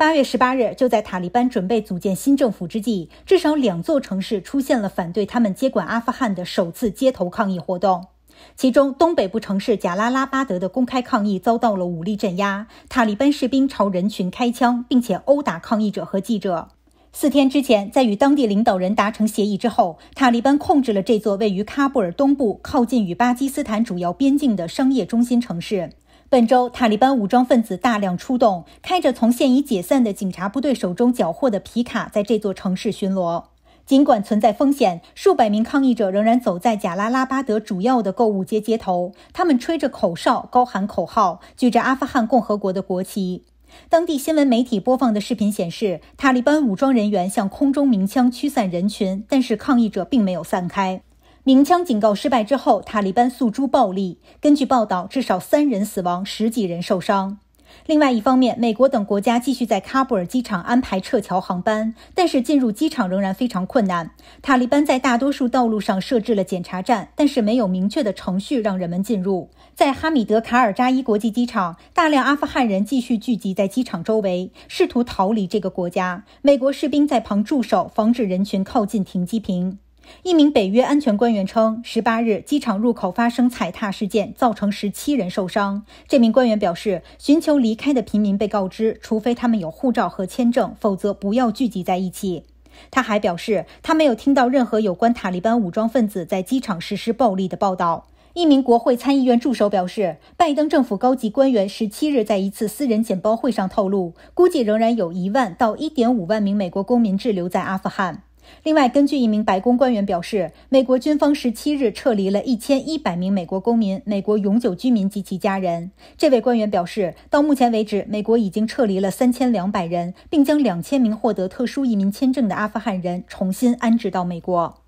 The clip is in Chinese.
八月十八日，就在塔利班准备组建新政府之际，至少两座城市出现了反对他们接管阿富汗的首次街头抗议活动。其中，东北部城市贾拉拉巴德的公开抗议遭到了武力镇压，塔利班士兵朝人群开枪，并且殴打抗议者和记者。四天之前，在与当地领导人达成协议之后，塔利班控制了这座位于喀布尔东部、靠近与巴基斯坦主要边境的商业中心城市。本周，塔利班武装分子大量出动，开着从现已解散的警察部队手中缴获的皮卡，在这座城市巡逻。尽管存在风险，数百名抗议者仍然走在贾拉拉巴德主要的购物街街头。他们吹着口哨，高喊口号，举着阿富汗共和国的国旗。当地新闻媒体播放的视频显示，塔利班武装人员向空中鸣枪驱散人群，但是抗议者并没有散开。鸣枪警告失败之后，塔利班诉诸暴力。根据报道，至少三人死亡，十几人受伤。另外一方面，美国等国家继续在喀布尔机场安排撤侨航班，但是进入机场仍然非常困难。塔利班在大多数道路上设置了检查站，但是没有明确的程序让人们进入。在哈米德·卡尔扎伊国际机场，大量阿富汗人继续聚集在机场周围，试图逃离这个国家。美国士兵在旁驻守，防止人群靠近停机坪。一名北约安全官员称，十八日机场入口发生踩踏事件，造成十七人受伤。这名官员表示，寻求离开的平民被告知，除非他们有护照和签证，否则不要聚集在一起。他还表示，他没有听到任何有关塔利班武装分子在机场实施暴力的报道。一名国会参议院助手表示，拜登政府高级官员十七日在一次私人简报会上透露，估计仍然有一万到一点五万名美国公民滞留在阿富汗。另外，根据一名白宫官员表示，美国军方十七日撤离了一千一百名美国公民、美国永久居民及其家人。这位官员表示，到目前为止，美国已经撤离了三千两百人，并将两千名获得特殊移民签证的阿富汗人重新安置到美国。